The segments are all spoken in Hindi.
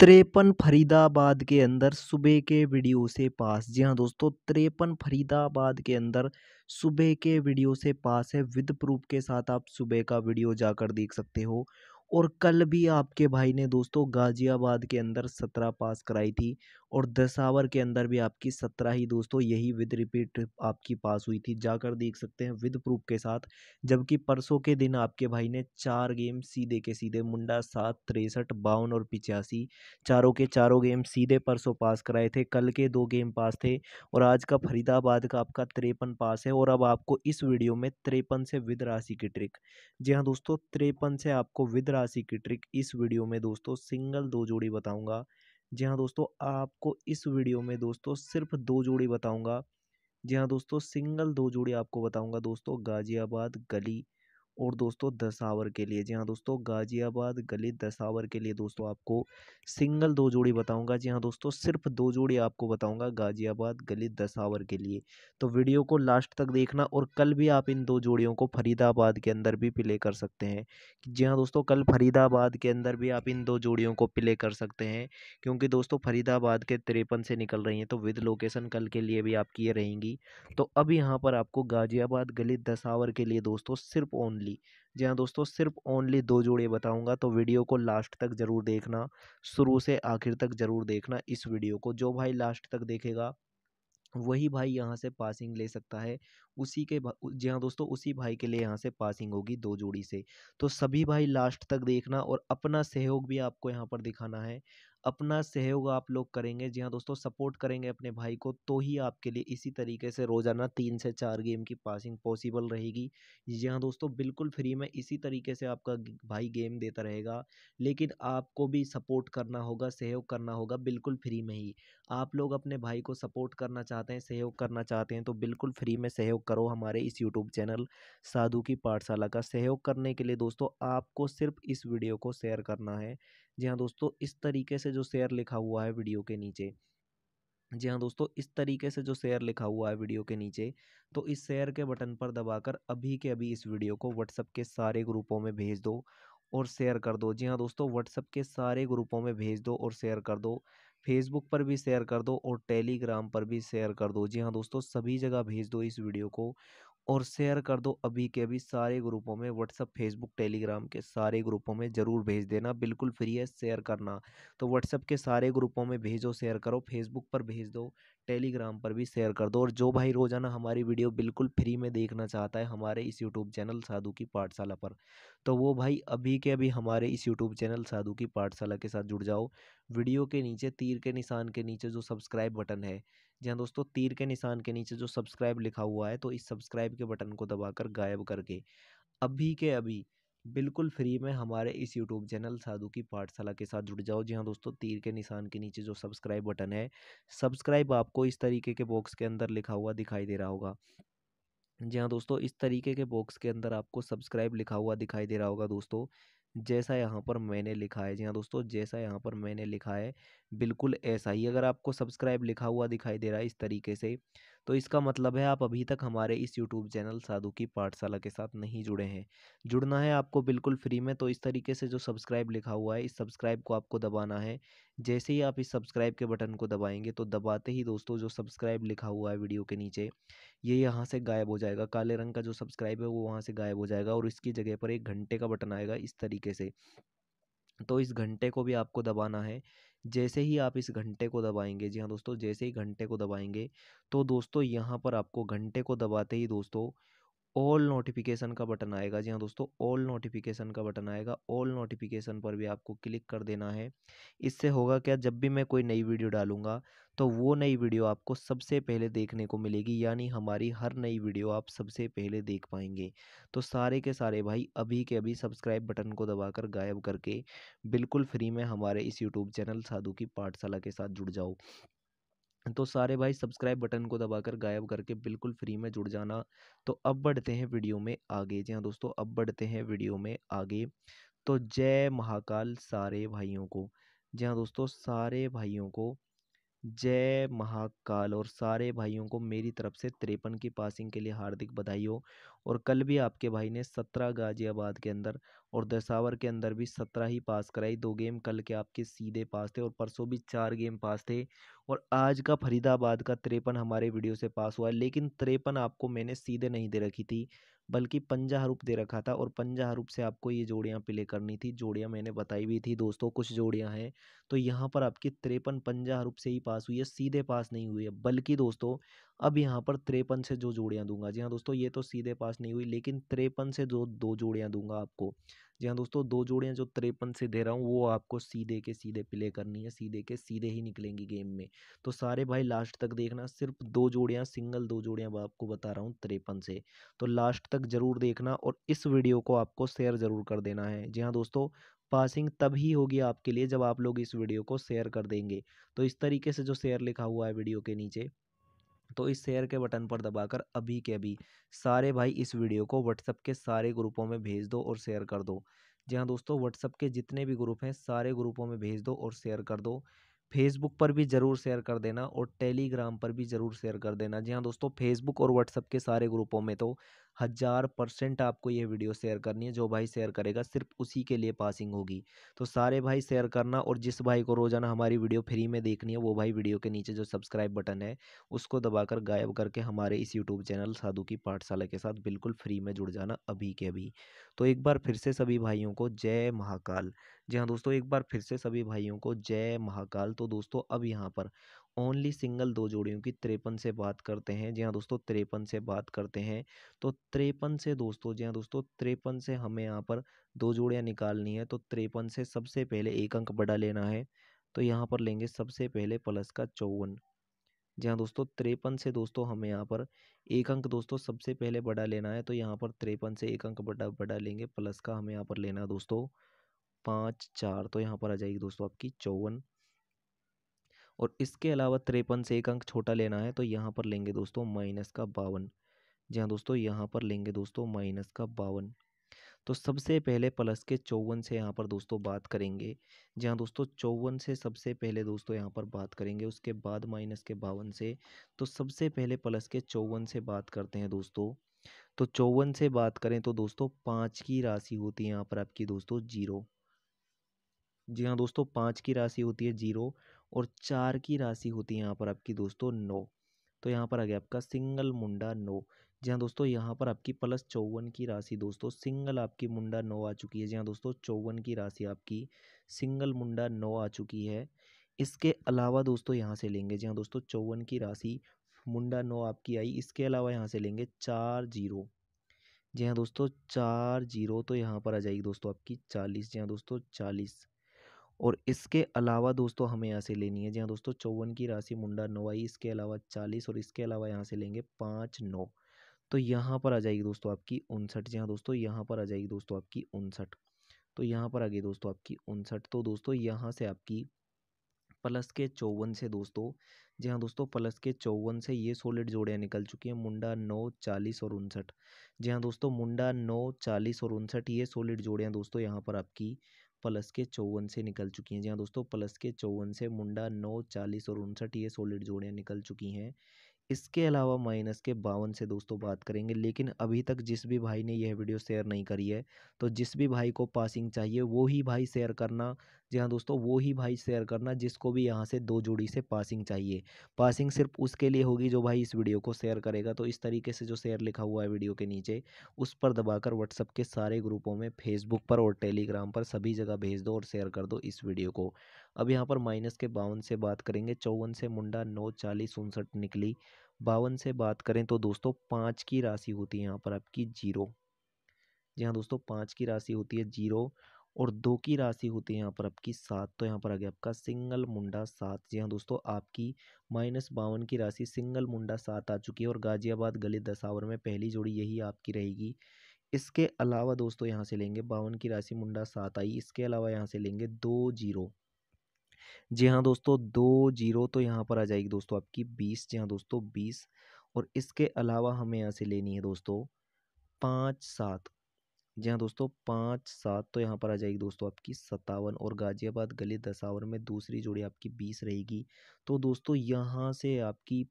त्रेपन फरीदाबाद के अंदर सुबह के वीडियो से पास जी हाँ दोस्तों त्रेपन फरीदाबाद के अंदर सुबह के वीडियो से पास है विद प्रूफ के साथ आप सुबह का वीडियो जाकर देख सकते हो और कल भी आपके भाई ने दोस्तों गाजियाबाद के अंदर सत्रह पास कराई थी और दस आवर के अंदर भी आपकी सत्रह ही दोस्तों यही विद रिपीट आपकी पास हुई थी जाकर देख सकते हैं विद प्रूफ के साथ जबकि परसों के दिन आपके भाई ने चार गेम सीधे के सीधे मुंडा सात तिरसठ बावन और पिचासी चारों के चारों गेम सीधे परसों पास कराए थे कल के दो गेम पास थे और आज का फरीदाबाद का आपका तिरपन पास है और अब आपको इस वीडियो में तिरपन से विद राशि की ट्रिक जी हाँ दोस्तों तिरपन से आपको विद राशि की ट्रिक इस वीडियो में दोस्तों सिंगल दो जोड़ी बताऊँगा जी हाँ दोस्तों आपको इस वीडियो में दोस्तों सिर्फ दो जोड़ी बताऊंगा जी हाँ दोस्तों सिंगल दो जोड़ी आपको बताऊंगा दोस्तों गाज़ियाबाद गली और दोस्तों दसावर के लिए जी हाँ दोस्तों गाजियाबाद गली दसावर के लिए दोस्तों आपको सिंगल दो जोड़ी बताऊंगा जी हाँ दोस्तों सिर्फ दो जोड़ी आपको बताऊंगा गाजियाबाद गली दसावर के लिए तो वीडियो को लास्ट तक देखना और कल भी आप इन दो जोड़ियों को फरीदाबाद के अंदर भी प्ले कर सकते हैं जी हाँ दोस्तों कल फरीदाबाद के अंदर भी आप इन दो जोड़ियों को प्ले कर सकते हैं क्योंकि दोस्तों फरीदाबाद के तिरपन से निकल रही हैं तो विद लोकेशन कल के लिए भी आपकी ये रहेंगी तो अब यहाँ पर आपको गाजियाबाद गली दसावर के लिए दोस्तों सिर्फ ओनली ओनली जी हाँ दोस्तों सिर्फ ओनली दो जोड़े बताऊंगा तो वीडियो को लास्ट तक ज़रूर देखना शुरू से आखिर तक ज़रूर देखना इस वीडियो को जो भाई लास्ट तक देखेगा वही भाई यहाँ से पासिंग ले सकता है उसी के जी हाँ दोस्तों उसी भाई के लिए यहाँ से पासिंग होगी दो जोड़ी से तो सभी भाई लास्ट तक देखना और अपना सहयोग भी आपको यहाँ पर दिखाना है अपना सहयोग आप लोग करेंगे जी हाँ दोस्तों सपोर्ट करेंगे अपने भाई को तो ही आपके लिए इसी तरीके से रोज़ाना तीन से चार गेम की पासिंग पॉसिबल रहेगी जी हाँ दोस्तों बिल्कुल फ्री में इसी तरीके से आपका भाई गेम देता रहेगा लेकिन आपको भी सपोर्ट करना होगा सहयोग करना होगा बिल्कुल फ्री में ही आप लोग अपने भाई को सपोर्ट करना चाहते हैं सहयोग करना चाहते हैं तो बिल्कुल फ्री में सहयोग करो हमारे इस यूट्यूब चैनल साधु की पाठशाला का सहयोग करने के लिए दोस्तों आपको सिर्फ इस वीडियो को शेयर करना है जी हाँ दोस्तों इस तरीके से जो शेयर लिखा हुआ है वीडियो के नीचे जी हाँ दोस्तों इस तरीके से जो शेयर लिखा हुआ है वीडियो के नीचे तो इस शेयर के बटन पर दबाकर अभी के अभी इस वीडियो को व्हाट्सअप के सारे ग्रुपों में भेज दो और शेयर कर दो जी हाँ दोस्तों व्हाट्सअप के सारे ग्रुपों में भेज दो और शेयर कर दो फेसबुक पर भी शेयर कर दो और टेलीग्राम पर भी शेयर कर दो जी हाँ दोस्तों सभी जगह भेज दो इस वीडियो को और शेयर कर दो अभी के अभी सारे ग्रुपों में व्हाट्सअप फेसबुक टेलीग्राम के सारे ग्रुपों में ज़रूर भेज देना बिल्कुल फ्री है शेयर करना तो व्हाट्सअप के सारे ग्रुपों में भेजो शेयर करो फेसबुक पर भेज दो टेलीग्राम पर भी शेयर कर दो और जो भाई रोज़ाना हमारी वीडियो बिल्कुल फ्री में देखना चाहता है हमारे इस यूट्यूब चैनल साधु की पाठशाला पर तो वो भाई अभी के अभी हमारे इस यूट्यूब चैनल साधु की पाठशाला के साथ जुड़ जाओ वीडियो के नीचे तीर के निशान के नीचे जो सब्सक्राइब बटन है जहाँ दोस्तों तीर के निशान के नीचे जो सब्सक्राइब लिखा हुआ है तो इस सब्सक्राइब के बटन को दबाकर गायब करके अभी के अभी बिल्कुल फ्री में हमारे इस यूट्यूब चैनल साधु की पाठशाला के साथ जुड़ जाओ जी हाँ दोस्तों तीर के निशान के नीचे जो सब्सक्राइब बटन है सब्सक्राइब आपको इस तरीके के बॉक्स के अंदर लिखा हुआ दिखाई दे रहा होगा जी हाँ दोस्तों इस तरीके के बॉक्स के अंदर आपको सब्सक्राइब लिखा हुआ दिखाई दे रहा होगा दोस्तों जैसा यहाँ पर मैंने लिखा है जी हाँ दोस्तों जैसा यहाँ पर मैंने लिखा है बिल्कुल ऐसा ही अगर आपको सब्सक्राइब लिखा हुआ दिखाई दे रहा है इस तरीके से तो इसका मतलब है आप अभी तक हमारे इस यूट्यूब चैनल साधु की पाठशाला के साथ नहीं जुड़े हैं जुड़ना है आपको बिल्कुल फ्री में तो इस तरीके से जो सब्सक्राइब लिखा हुआ है इस सब्सक्राइब को आपको दबाना है जैसे ही आप इस सब्सक्राइब के बटन को दबाएंगे तो दबाते ही दोस्तों जो सब्सक्राइब लिखा हुआ है वीडियो के नीचे ये यहाँ से गायब हो जाएगा काले रंग का जो सब्सक्राइब है वो वहाँ से गायब हो जाएगा और इसकी जगह पर एक घंटे का बटन आएगा इस तरीके से तो इस घंटे को भी आपको दबाना है जैसे ही आप इस घंटे को दबाएंगे जी हाँ दोस्तों जैसे ही घंटे को दबाएंगे तो दोस्तों यहाँ पर आपको घंटे को दबाते ही दोस्तों ऑल नोटिफिकेशन का बटन आएगा जी हाँ दोस्तों ऑल नोटिफिकेशन का बटन आएगा ऑल नोटिफिकेशन पर भी आपको क्लिक कर देना है इससे होगा क्या जब भी मैं कोई नई वीडियो डालूंगा तो वो नई वीडियो आपको सबसे पहले देखने को मिलेगी यानी हमारी हर नई वीडियो आप सबसे पहले देख पाएंगे तो सारे के सारे भाई अभी के अभी सब्सक्राइब बटन को दबाकर गायब करके बिल्कुल फ्री में हमारे इस यूट्यूब चैनल साधु की पाठशाला के साथ जुड़ जाओ तो सारे भाई सब्सक्राइब बटन को दबाकर गायब करके बिल्कुल फ्री में जुड़ जाना तो अब बढ़ते हैं वीडियो में आगे जी हाँ दोस्तों अब बढ़ते हैं वीडियो में आगे तो जय महाकाल सारे भाइयों को जी हाँ दोस्तों सारे भाइयों को जय महाकाल और सारे भाइयों को मेरी तरफ से तिरपन की पासिंग के लिए हार्दिक बधाई हो और कल भी आपके भाई ने सत्रह गाजियाबाद के अंदर और दसावर के अंदर भी सत्रह ही पास कराई दो गेम कल के आपके सीधे पास थे और परसों भी चार गेम पास थे और आज का फरीदाबाद का तिरपन हमारे वीडियो से पास हुआ लेकिन तिरपन आपको मैंने सीधे नहीं दे रखी थी बल्कि पंजा हरूप दे रखा था और पंजा हरूप से आपको ये जोड़ियाँ प्ले करनी थी जोड़ियाँ मैंने बताई भी थी दोस्तों कुछ जोड़ियाँ हैं तो यहाँ पर आपकी तिरपन पंजा हरूप से ही पास हुई है सीधे पास नहीं हुई है बल्कि दोस्तों अब यहाँ पर त्रेपन से जो जोड़ियाँ दूंगा जी हाँ दोस्तों ये तो सीधे पास नहीं हुई लेकिन त्रेपन से जो दो जोड़ियाँ दूंगा आपको जी हाँ दोस्तों दो जोड़ियाँ जो त्रेपन से दे रहा हूँ वो आपको सीधे के सीधे प्ले करनी है सीधे के सीधे ही निकलेंगी गेम में तो सारे भाई लास्ट तक देखना सिर्फ दो जोड़ियाँ सिंगल दो जोड़ियाँ आपको बता रहा हूँ त्रेपन से तो लास्ट तक ज़रूर देखना और इस वीडियो को आपको शेयर ज़रूर कर देना है जी हाँ दोस्तों पासिंग तब ही होगी आपके लिए जब आप लोग इस वीडियो को शेयर कर देंगे तो इस तरीके से जो शेयर लिखा हुआ है वीडियो के नीचे तो इस शेयर के बटन पर दबाकर अभी के अभी सारे भाई इस वीडियो को व्हाट्सअप के सारे ग्रुपों में भेज दो और शेयर कर दो जी हाँ दोस्तों व्हाट्सअप के जितने भी ग्रुप हैं सारे ग्रुपों में भेज दो और शेयर कर दो फेसबुक पर भी ज़रूर शेयर कर देना और टेलीग्राम पर भी ज़रूर शेयर कर देना जी हाँ दोस्तों फेसबुक और व्हाट्सअप के सारे ग्रुपों में तो हज़ार परसेंट आपको ये वीडियो शेयर करनी है जो भाई शेयर करेगा सिर्फ उसी के लिए पासिंग होगी तो सारे भाई शेयर करना और जिस भाई को रोज़ाना हमारी वीडियो फ्री में देखनी है वो भाई वीडियो के नीचे जो सब्सक्राइब बटन है उसको दबाकर गायब करके हमारे इस यूट्यूब चैनल साधु की पाठशाला के साथ बिल्कुल फ्री में जुड़ जाना अभी के अभी तो एक बार फिर से सभी भाइयों को जय महाकाल जी हाँ दोस्तों एक बार फिर से सभी भाइयों को जय महाकाल तो दोस्तों अब यहाँ पर ओनली सिंगल दो जोड़ियों की तिरपन से बात करते हैं जी हाँ दोस्तों तिरपन से बात करते हैं तो त्रेपन से दोस्तों जी हाँ दोस्तों त्रेपन से हमें यहाँ पर दो जोड़ियाँ निकालनी है तो त्रेपन से सबसे पहले एक अंक बड़ा लेना है तो यहाँ पर लेंगे सबसे पहले प्लस का चौवन जी हाँ दोस्तों त्रेपन से दोस्तों हमें यहाँ पर एक अंक दोस्तों सबसे पहले बड़ा लेना है तो यहाँ पर त्रेपन से एक अंक बड़ा बड़ा लेंगे प्लस का हमें यहाँ पर लेना है दोस्तों पाँच चार तो यहाँ पर आ जाएगी दोस्तों आपकी चौवन और इसके अलावा तिरपन से एक अंक छोटा लेना है तो यहाँ पर लेंगे दोस्तों माइनस का बावन जी हाँ दोस्तों यहाँ पर लेंगे दोस्तों माइनस का बावन तो सबसे पहले प्लस के चौवन से यहाँ पर दोस्तों बात करेंगे जी हाँ दोस्तों चौवन से सबसे पहले दोस्तों यहाँ पर बात करेंगे उसके बाद माइनस के बावन से तो सबसे पहले प्लस के चौवन से बात करते हैं दोस्तों तो चौवन से बात करें तो दोस्तों पाँच की राशि होती है यहाँ पर आपकी दोस्तों जीरो जी हाँ दोस्तों पाँच की राशि होती है जीरो और चार की राशि होती है यहाँ पर आपकी दोस्तों नौ तो यहाँ पर आ गया आपका सिंगल मुंडा नौ जी हाँ दोस्तों यहाँ पर आपकी प्लस चौवन की राशि दोस्तों सिंगल आपकी मुंडा नौ आ चुकी है जी हाँ दोस्तों चौवन की राशि आपकी सिंगल मुंडा नौ आ चुकी है इसके अलावा दोस्तों यहाँ से लेंगे जी हाँ दोस्तों चौवन की राशि मुंडा नौ आपकी आई इसके अलावा यहाँ से लेंगे चार जीरो जी हाँ दोस्तों चार जीरो तो यहाँ पर आ जाएगी दोस्तों आपकी चालीस जी हाँ दोस्तों चालीस और इसके अलावा दोस्तों हमें यहाँ से लेनी है जी हाँ दोस्तों चौवन की राशि मुंडा नवाई इसके अलावा चालीस और इसके अलावा यहाँ से लेंगे पाँच नौ तो यहाँ पर आ जाएगी दोस्तों आपकी उनसठ जी हाँ दोस्तों यहाँ पर आ जाएगी दोस्तों आपकी उनसठ तो यहाँ पर आ गई दोस्तों आपकी उनसठ तो दोस्तों यहाँ से आपकी प्लस के चौवन से दोस्तों जी हाँ दोस्तों प्लस के चौवन से ये सोलिड जोड़ियाँ निकल चुकी हैं मुंडा नौ चालीस और उनसठ जी हाँ दोस्तों मुंडा नौ चालीस और उनसठ ये सोलिड जोड़ियाँ दोस्तों यहाँ पर आपकी प्लस के चौवन से निकल चुकी हैं जी हाँ दोस्तों प्लस के चौवन से मुंडा नौ चालीस और उनसठ ये सॉलिड जोड़ियाँ निकल चुकी हैं इसके अलावा माइनस के बावन से दोस्तों बात करेंगे लेकिन अभी तक जिस भी भाई ने यह वीडियो शेयर नहीं करी है तो जिस भी भाई को पासिंग चाहिए वो ही भाई शेयर करना जी हाँ दोस्तों वो ही भाई शेयर करना जिसको भी यहाँ से दो जोड़ी से पासिंग चाहिए पासिंग सिर्फ उसके लिए होगी जो भाई इस वीडियो को शेयर करेगा तो इस तरीके से जो शेयर लिखा हुआ है वीडियो के नीचे उस पर दबाकर व्हाट्सअप के सारे ग्रुपों में फेसबुक पर और टेलीग्राम पर सभी जगह भेज दो और शेयर कर दो इस वीडियो को अब यहाँ पर माइनस के बावन से बात करेंगे चौवन से मुंडा नौ चालीस उनसठ निकली बावन से बात करें तो दोस्तों पाँच की राशि होती है यहाँ पर आपकी जीरो जी हाँ दोस्तों पाँच की राशि होती है जीरो और दो की राशि होती है यहाँ पर आपकी सात तो यहाँ पर आ गया आपका सिंगल मुंडा सात जी हाँ दोस्तों आपकी माइनस बावन की राशि सिंगल मुंडा सात आ चुकी है और गाजियाबाद गलित दशावर में पहली जोड़ी यही आपकी रहेगी इसके अलावा दोस्तों यहाँ से लेंगे बावन की राशि मुंडा सात आई इसके अलावा यहाँ से लेंगे दो जीरो जी हाँ दोस्तों दो जीरो तो यहाँ पर आ जाएगी दोस्तों आपकी बीस जी हाँ दोस्तों बीस और इसके अलावा हमें यहाँ से लेनी है दोस्तों पाँच सात जी हाँ दोस्तों पाँच सात तो यहाँ पर आ जाएगी दोस्तों आपकी सत्तावन और गाज़ियाबाद गली दसावन में दूसरी जोड़ी आपकी बीस रहेगी तो दोस्तों यहाँ से आपकी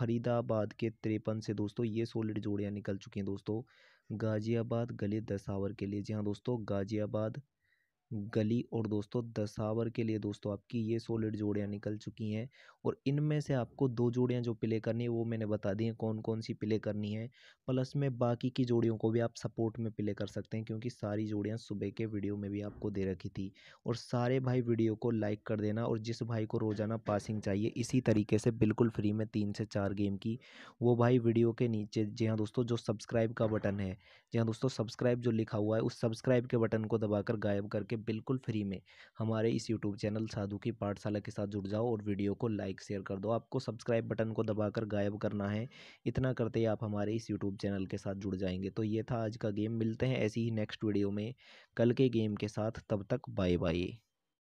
फरीदाबाद के तिरपन से दोस्तों ये सोलिड जोड़ियाँ निकल चुकी हैं दोस्तों गाज़ियाबाद गली दसावर के लिए जी हाँ दोस्तों गाज़ियाबाद गली और दोस्तों दसावर के लिए दोस्तों आपकी ये सोलिड जोड़ियाँ निकल चुकी हैं और इनमें से आपको दो जोड़ियाँ जो प्ले करनी है वो मैंने बता दी हैं कौन कौन सी प्ले करनी है प्लस में बाकी की जोड़ियों को भी आप सपोर्ट में प्ले कर सकते हैं क्योंकि सारी जोड़ियाँ सुबह के वीडियो में भी आपको दे रखी थी और सारे भाई वीडियो को लाइक कर देना और जिस भाई को रोज़ाना पासिंग चाहिए इसी तरीके से बिल्कुल फ्री में तीन से चार गेम की वो भाई वीडियो के नीचे जी हाँ दोस्तों जो सब्सक्राइब का बटन है जी हाँ दोस्तों सब्सक्राइब जो लिखा हुआ है उस सब्सक्राइब के बटन को दबाकर गायब करके बिल्कुल फ्री में हमारे इस यूट्यूब चैनल साधु की पाठशाला के साथ जुड़ जाओ और वीडियो को लाइक शेयर कर दो आपको सब्सक्राइब बटन को दबाकर गायब करना है इतना करते ही आप हमारे इस यूट्यूब चैनल के साथ जुड़ जाएंगे तो ये था आज का गेम मिलते हैं ऐसी ही नेक्स्ट वीडियो में कल के गेम के साथ तब तक बाय बाय